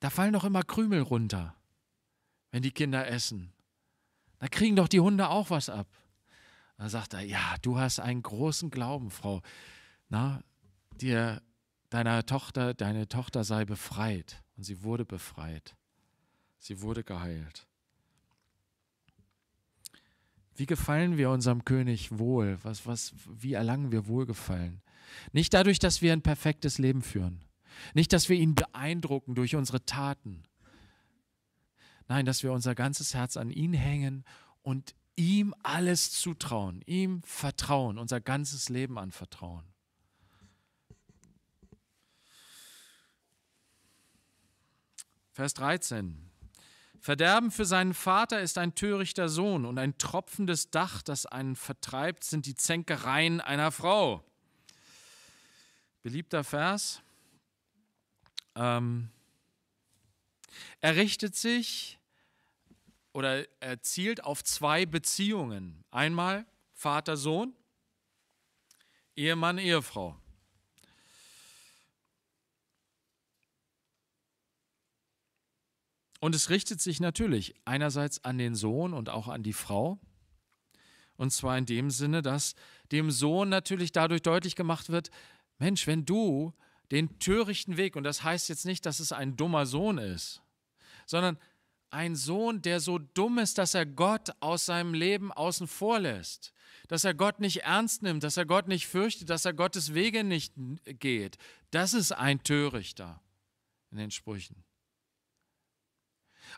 da fallen doch immer Krümel runter, wenn die Kinder essen. Da kriegen doch die Hunde auch was ab. Da sagt er, ja, du hast einen großen Glauben, Frau. Na, dir, deiner Tochter, deine Tochter sei befreit. Und sie wurde befreit. Sie wurde geheilt. Wie gefallen wir unserem König wohl? Was, was, wie erlangen wir Wohlgefallen? Nicht dadurch, dass wir ein perfektes Leben führen. Nicht, dass wir ihn beeindrucken durch unsere Taten. Nein, dass wir unser ganzes Herz an ihn hängen und ihm alles zutrauen, ihm vertrauen, unser ganzes Leben anvertrauen. Vers 13. Verderben für seinen Vater ist ein törichter Sohn und ein tropfendes Dach, das einen vertreibt, sind die Zänkereien einer Frau. Beliebter Vers. Ähm, er richtet sich oder er zielt auf zwei Beziehungen. Einmal Vater-Sohn, Ehemann-Ehefrau. Und es richtet sich natürlich einerseits an den Sohn und auch an die Frau. Und zwar in dem Sinne, dass dem Sohn natürlich dadurch deutlich gemacht wird, Mensch, wenn du den törichten Weg, und das heißt jetzt nicht, dass es ein dummer Sohn ist, sondern ein Sohn, der so dumm ist, dass er Gott aus seinem Leben außen vor lässt, dass er Gott nicht ernst nimmt, dass er Gott nicht fürchtet, dass er Gottes Wege nicht geht. Das ist ein Törichter in den Sprüchen.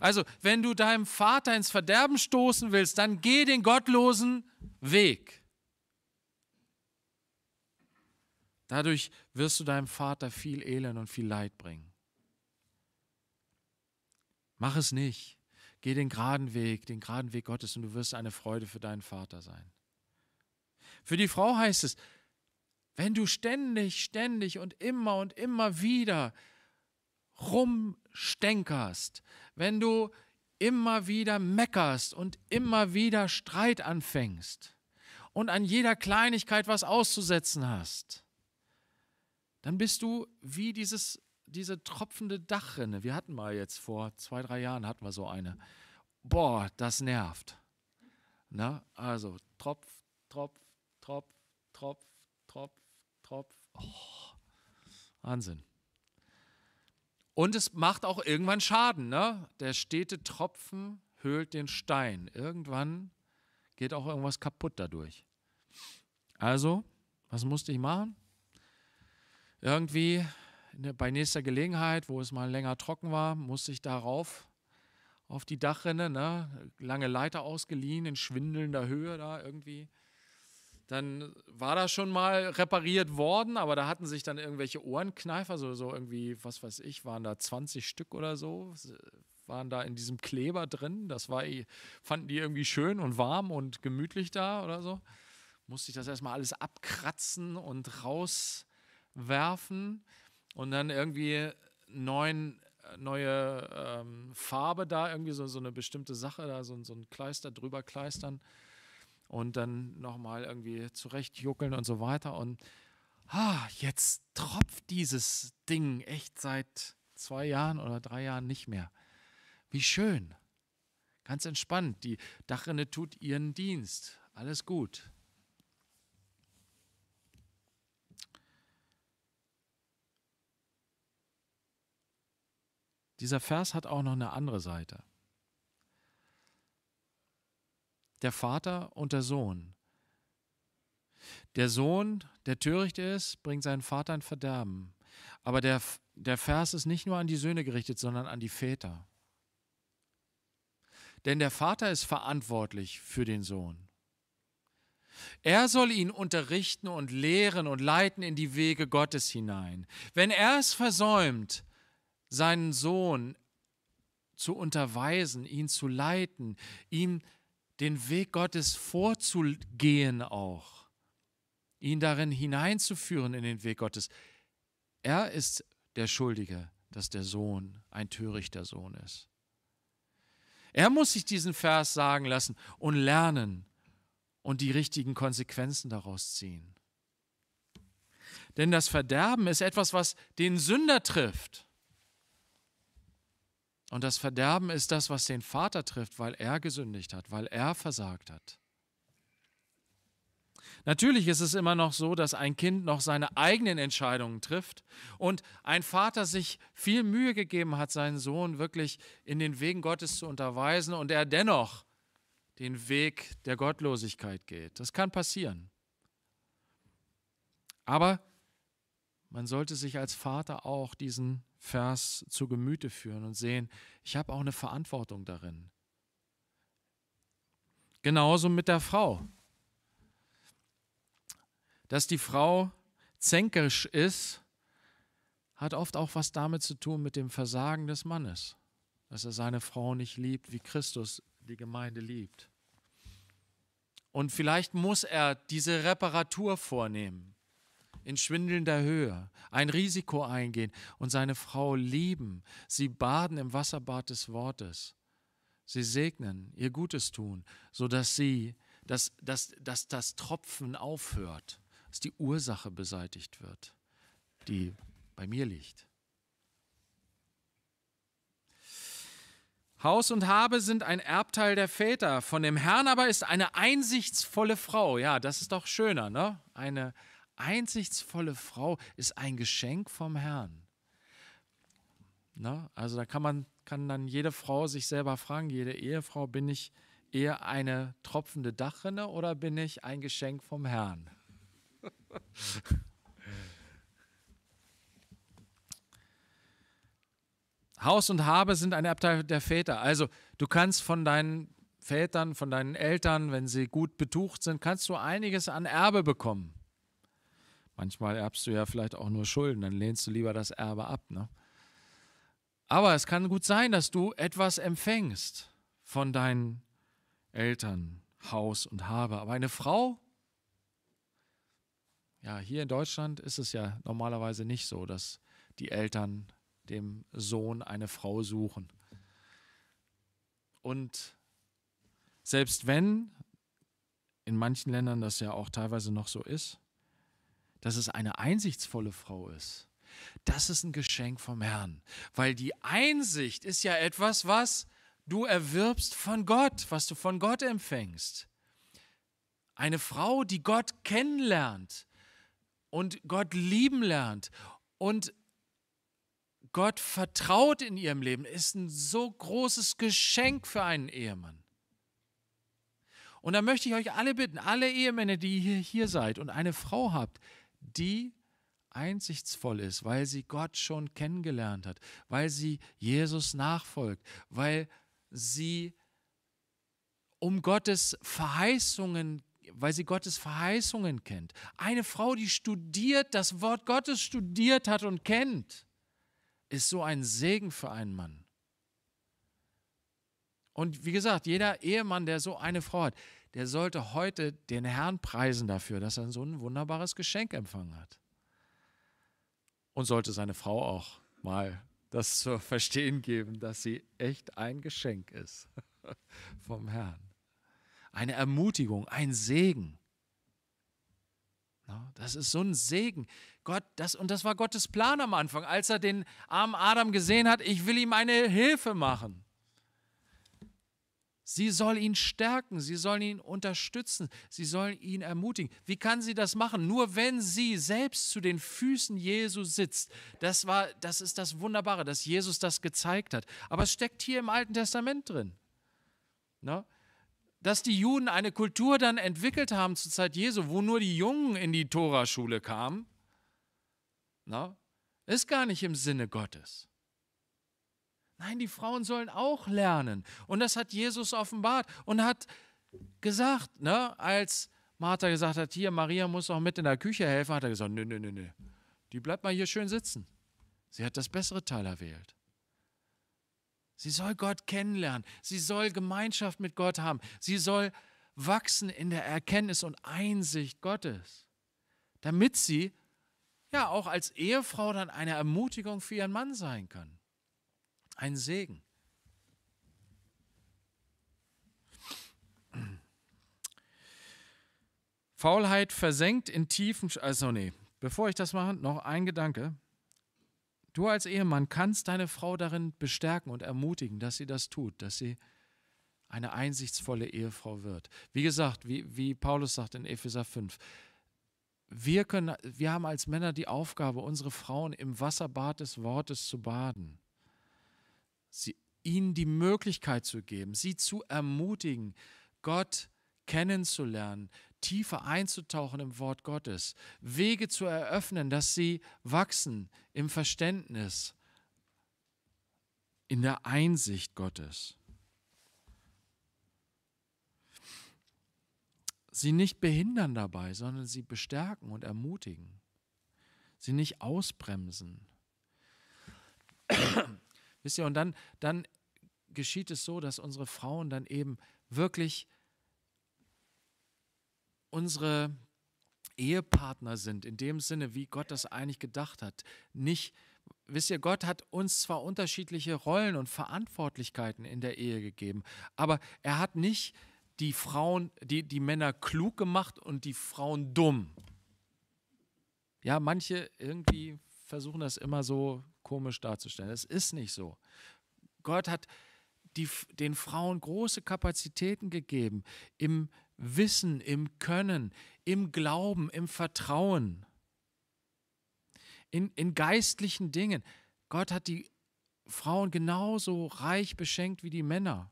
Also, wenn du deinem Vater ins Verderben stoßen willst, dann geh den gottlosen Weg. Dadurch wirst du deinem Vater viel Elend und viel Leid bringen. Mach es nicht. Geh den geraden Weg, den geraden Weg Gottes und du wirst eine Freude für deinen Vater sein. Für die Frau heißt es, wenn du ständig, ständig und immer und immer wieder rumstenkerst, wenn du immer wieder meckerst und immer wieder Streit anfängst und an jeder Kleinigkeit was auszusetzen hast, dann bist du wie dieses, diese tropfende Dachrinne. Wir hatten mal jetzt vor zwei, drei Jahren hatten wir so eine. Boah, das nervt. Na, also Tropf, Tropf, Tropf, Tropf, Tropf, Tropf. Oh, Wahnsinn. Und es macht auch irgendwann Schaden. Ne? Der stete Tropfen höhlt den Stein. Irgendwann geht auch irgendwas kaputt dadurch. Also, was musste ich machen? Irgendwie bei nächster Gelegenheit, wo es mal länger trocken war, musste ich darauf auf die Dachrinne, ne? lange Leiter ausgeliehen, in schwindelnder Höhe da irgendwie dann war das schon mal repariert worden, aber da hatten sich dann irgendwelche Ohrenkneifer, so, so irgendwie, was weiß ich, waren da 20 Stück oder so, waren da in diesem Kleber drin. Das war, fanden die irgendwie schön und warm und gemütlich da oder so. Musste ich das erstmal alles abkratzen und rauswerfen und dann irgendwie neuen äh, neue ähm, Farbe da, irgendwie so, so eine bestimmte Sache, da so, so ein Kleister drüber kleistern und dann nochmal irgendwie zurechtjuckeln und so weiter. Und ah, jetzt tropft dieses Ding echt seit zwei Jahren oder drei Jahren nicht mehr. Wie schön. Ganz entspannt. Die Dachrinne tut ihren Dienst. Alles gut. Dieser Vers hat auch noch eine andere Seite. der Vater und der Sohn. Der Sohn, der töricht ist, bringt seinen Vater in Verderben. Aber der, der Vers ist nicht nur an die Söhne gerichtet, sondern an die Väter. Denn der Vater ist verantwortlich für den Sohn. Er soll ihn unterrichten und lehren und leiten in die Wege Gottes hinein. Wenn er es versäumt, seinen Sohn zu unterweisen, ihn zu leiten, ihm zu den Weg Gottes vorzugehen auch, ihn darin hineinzuführen in den Weg Gottes. Er ist der Schuldige, dass der Sohn ein törichter Sohn ist. Er muss sich diesen Vers sagen lassen und lernen und die richtigen Konsequenzen daraus ziehen. Denn das Verderben ist etwas, was den Sünder trifft. Und das Verderben ist das, was den Vater trifft, weil er gesündigt hat, weil er versagt hat. Natürlich ist es immer noch so, dass ein Kind noch seine eigenen Entscheidungen trifft und ein Vater sich viel Mühe gegeben hat, seinen Sohn wirklich in den Wegen Gottes zu unterweisen und er dennoch den Weg der Gottlosigkeit geht. Das kann passieren. Aber man sollte sich als Vater auch diesen Vers zu Gemüte führen und sehen, ich habe auch eine Verantwortung darin. Genauso mit der Frau. Dass die Frau zänkisch ist, hat oft auch was damit zu tun mit dem Versagen des Mannes, dass er seine Frau nicht liebt, wie Christus die Gemeinde liebt. Und vielleicht muss er diese Reparatur vornehmen in schwindelnder Höhe ein Risiko eingehen und seine Frau lieben. Sie baden im Wasserbad des Wortes. Sie segnen ihr Gutes tun, sodass sie, dass, dass, dass das Tropfen aufhört, dass die Ursache beseitigt wird, die bei mir liegt. Haus und Habe sind ein Erbteil der Väter, von dem Herrn aber ist eine einsichtsvolle Frau. Ja, das ist doch schöner, ne? Eine einsichtsvolle Frau ist ein Geschenk vom Herrn. Na, also da kann man kann dann jede Frau sich selber fragen, jede Ehefrau, bin ich eher eine tropfende Dachrinne oder bin ich ein Geschenk vom Herrn? Haus und Habe sind eine Abteil der Väter. Also du kannst von deinen Vätern, von deinen Eltern, wenn sie gut betucht sind, kannst du einiges an Erbe bekommen. Manchmal erbst du ja vielleicht auch nur Schulden, dann lehnst du lieber das Erbe ab. Ne? Aber es kann gut sein, dass du etwas empfängst von deinen Eltern, Haus und Habe. Aber eine Frau, ja, hier in Deutschland ist es ja normalerweise nicht so, dass die Eltern dem Sohn eine Frau suchen. Und selbst wenn in manchen Ländern das ja auch teilweise noch so ist, dass es eine einsichtsvolle Frau ist, das ist ein Geschenk vom Herrn. Weil die Einsicht ist ja etwas, was du erwirbst von Gott, was du von Gott empfängst. Eine Frau, die Gott kennenlernt und Gott lieben lernt und Gott vertraut in ihrem Leben, ist ein so großes Geschenk für einen Ehemann. Und da möchte ich euch alle bitten, alle Ehemänner, die ihr hier seid und eine Frau habt, die einsichtsvoll ist, weil sie Gott schon kennengelernt hat, weil sie Jesus nachfolgt, weil sie um Gottes Verheißungen weil sie Gottes Verheißungen kennt. Eine Frau, die studiert, das Wort Gottes studiert hat und kennt, ist so ein Segen für einen Mann. Und wie gesagt, jeder Ehemann, der so eine Frau hat, der sollte heute den Herrn preisen dafür, dass er so ein wunderbares Geschenk empfangen hat. Und sollte seine Frau auch mal das zu verstehen geben, dass sie echt ein Geschenk ist vom Herrn. Eine Ermutigung, ein Segen. Das ist so ein Segen. Gott, das, und das war Gottes Plan am Anfang, als er den armen Adam gesehen hat, ich will ihm eine Hilfe machen. Sie soll ihn stärken, sie soll ihn unterstützen, sie soll ihn ermutigen. Wie kann sie das machen? Nur wenn sie selbst zu den Füßen Jesu sitzt. Das war, das ist das Wunderbare, dass Jesus das gezeigt hat. Aber es steckt hier im Alten Testament drin. Na? Ne? Dass die Juden eine Kultur dann entwickelt haben zur Zeit Jesu, wo nur die Jungen in die Toraschule kamen, na? Ne? ist gar nicht im Sinne Gottes. Nein, die Frauen sollen auch lernen. Und das hat Jesus offenbart und hat gesagt, ne, als Martha gesagt hat, hier, Maria muss auch mit in der Küche helfen, hat er gesagt, nö, nö, nö, nö, die bleibt mal hier schön sitzen. Sie hat das bessere Teil erwählt. Sie soll Gott kennenlernen. Sie soll Gemeinschaft mit Gott haben. Sie soll wachsen in der Erkenntnis und Einsicht Gottes, damit sie ja auch als Ehefrau dann eine Ermutigung für ihren Mann sein kann. Ein Segen. Faulheit versenkt in tiefen. Sch also, nee, bevor ich das mache, noch ein Gedanke. Du als Ehemann kannst deine Frau darin bestärken und ermutigen, dass sie das tut, dass sie eine einsichtsvolle Ehefrau wird. Wie gesagt, wie, wie Paulus sagt in Epheser 5, wir, können, wir haben als Männer die Aufgabe, unsere Frauen im Wasserbad des Wortes zu baden sie, ihnen die Möglichkeit zu geben, sie zu ermutigen, Gott kennenzulernen, tiefer einzutauchen im Wort Gottes, Wege zu eröffnen, dass sie wachsen im Verständnis, in der Einsicht Gottes. Sie nicht behindern dabei, sondern sie bestärken und ermutigen. Sie nicht ausbremsen. Wisst ihr, und dann, dann geschieht es so, dass unsere Frauen dann eben wirklich unsere Ehepartner sind, in dem Sinne, wie Gott das eigentlich gedacht hat. Nicht, wisst ihr, Gott hat uns zwar unterschiedliche Rollen und Verantwortlichkeiten in der Ehe gegeben, aber er hat nicht die Frauen, die, die Männer klug gemacht und die Frauen dumm. Ja, manche irgendwie versuchen das immer so komisch darzustellen. Es ist nicht so. Gott hat die, den Frauen große Kapazitäten gegeben im Wissen, im Können, im Glauben, im Vertrauen, in, in geistlichen Dingen. Gott hat die Frauen genauso reich beschenkt wie die Männer.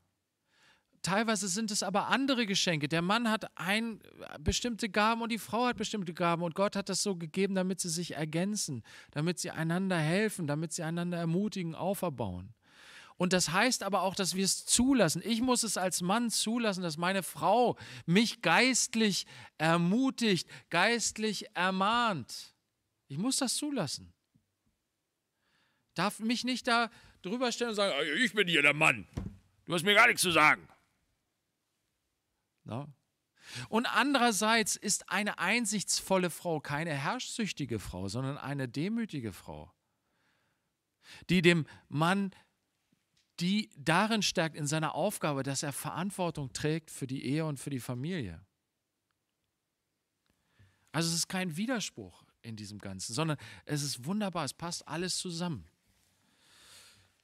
Teilweise sind es aber andere Geschenke. Der Mann hat ein, äh, bestimmte Gaben und die Frau hat bestimmte Gaben und Gott hat das so gegeben, damit sie sich ergänzen, damit sie einander helfen, damit sie einander ermutigen, auferbauen. Und das heißt aber auch, dass wir es zulassen. Ich muss es als Mann zulassen, dass meine Frau mich geistlich ermutigt, geistlich ermahnt. Ich muss das zulassen. Darf mich nicht da drüber stellen und sagen, oh, ich bin hier der Mann. Du hast mir gar nichts zu sagen. No? Ne? Und andererseits ist eine einsichtsvolle Frau keine herrschsüchtige Frau, sondern eine demütige Frau, die dem Mann die darin stärkt in seiner Aufgabe, dass er Verantwortung trägt für die Ehe und für die Familie. Also es ist kein Widerspruch in diesem Ganzen, sondern es ist wunderbar, es passt alles zusammen.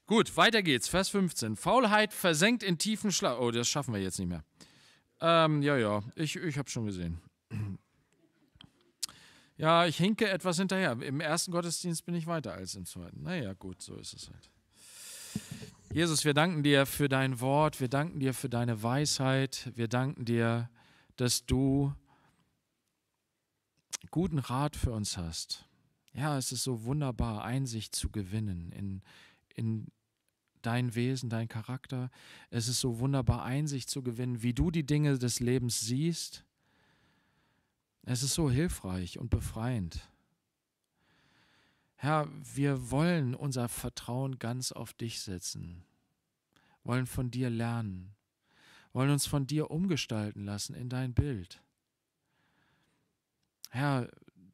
Gut, weiter geht's. Vers 15. Faulheit versenkt in tiefen Schlaf. Oh, das schaffen wir jetzt nicht mehr. Ähm, ja, ja, ich, ich habe schon gesehen. Ja, ich hinke etwas hinterher. Im ersten Gottesdienst bin ich weiter als im zweiten. Naja, gut, so ist es halt. Jesus, wir danken dir für dein Wort, wir danken dir für deine Weisheit, wir danken dir, dass du guten Rat für uns hast. Ja, es ist so wunderbar, Einsicht zu gewinnen in, in, dein Wesen, dein Charakter. Es ist so wunderbar, Einsicht zu gewinnen, wie du die Dinge des Lebens siehst. Es ist so hilfreich und befreiend. Herr, wir wollen unser Vertrauen ganz auf dich setzen, wollen von dir lernen, wollen uns von dir umgestalten lassen in dein Bild. Herr,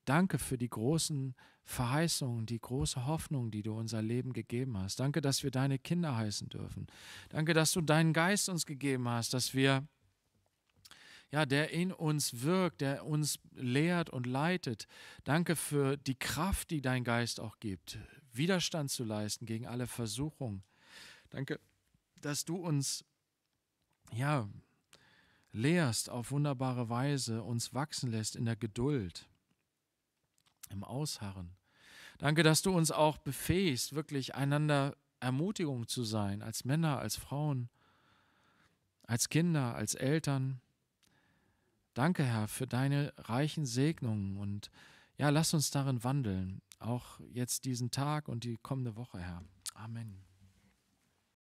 Danke für die großen Verheißungen, die große Hoffnung, die du unser Leben gegeben hast. Danke, dass wir deine Kinder heißen dürfen. Danke, dass du deinen Geist uns gegeben hast, dass wir ja, der in uns wirkt, der uns lehrt und leitet. Danke für die Kraft, die dein Geist auch gibt, Widerstand zu leisten gegen alle Versuchungen. Danke, dass du uns ja lehrst auf wunderbare Weise, uns wachsen lässt in der Geduld im Ausharren. Danke, dass du uns auch befähigst, wirklich einander Ermutigung zu sein, als Männer, als Frauen, als Kinder, als Eltern. Danke, Herr, für deine reichen Segnungen und ja, lass uns darin wandeln, auch jetzt diesen Tag und die kommende Woche, Herr. Amen.